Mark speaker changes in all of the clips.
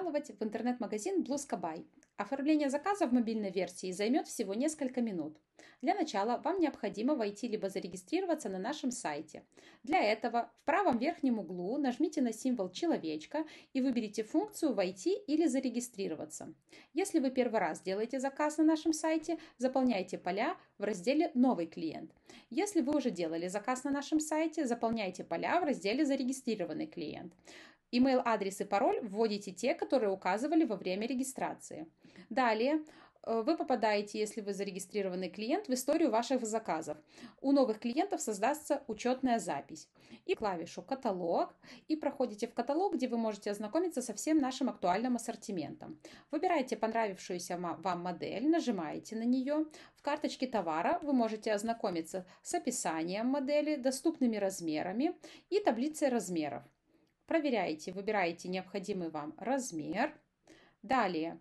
Speaker 1: пожаловать в интернет-магазин Блузкабай. Оформление заказа в мобильной версии займет всего несколько минут. Для начала вам необходимо войти либо зарегистрироваться на нашем сайте. Для этого в правом верхнем углу нажмите на символ человечка и выберите функцию «Войти» или «Зарегистрироваться». Если вы первый раз делаете заказ на нашем сайте, заполняйте поля в разделе «Новый клиент». Если вы уже делали заказ на нашем сайте, заполняйте поля в разделе «Зарегистрированный клиент». Email-адрес и пароль вводите те, которые указывали во время регистрации. Далее э, вы попадаете, если вы зарегистрированный клиент, в историю ваших заказов. У новых клиентов создастся учетная запись. И клавишу «Каталог» и проходите в каталог, где вы можете ознакомиться со всем нашим актуальным ассортиментом. Выбираете понравившуюся вам модель, нажимаете на нее. В карточке товара вы можете ознакомиться с описанием модели, доступными размерами и таблицей размеров. Проверяете, выбираете необходимый вам размер. Далее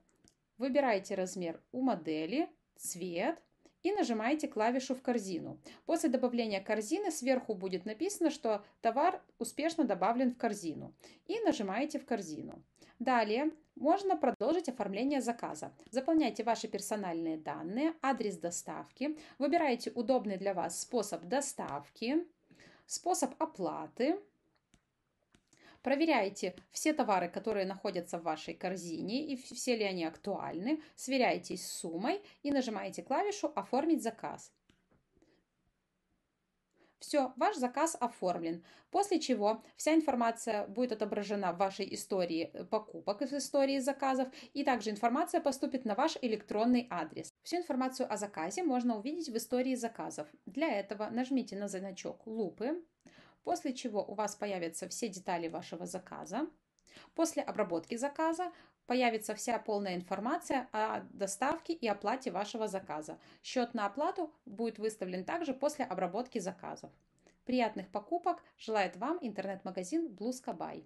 Speaker 1: выбираете размер у модели, цвет и нажимаете клавишу в корзину. После добавления корзины сверху будет написано, что товар успешно добавлен в корзину. И нажимаете в корзину. Далее можно продолжить оформление заказа. Заполняйте ваши персональные данные, адрес доставки, выбираете удобный для вас способ доставки, способ оплаты, Проверяйте все товары, которые находятся в вашей корзине, и все ли они актуальны. Сверяйтесь с суммой и нажимаете клавишу «Оформить заказ». Все, ваш заказ оформлен. После чего вся информация будет отображена в вашей истории э, покупок и в истории заказов, и также информация поступит на ваш электронный адрес. Всю информацию о заказе можно увидеть в истории заказов. Для этого нажмите на значок лупы, после чего у вас появятся все детали вашего заказа. После обработки заказа появится вся полная информация о доставке и оплате вашего заказа. Счет на оплату будет выставлен также после обработки заказов. Приятных покупок желает вам интернет-магазин Blue Sky.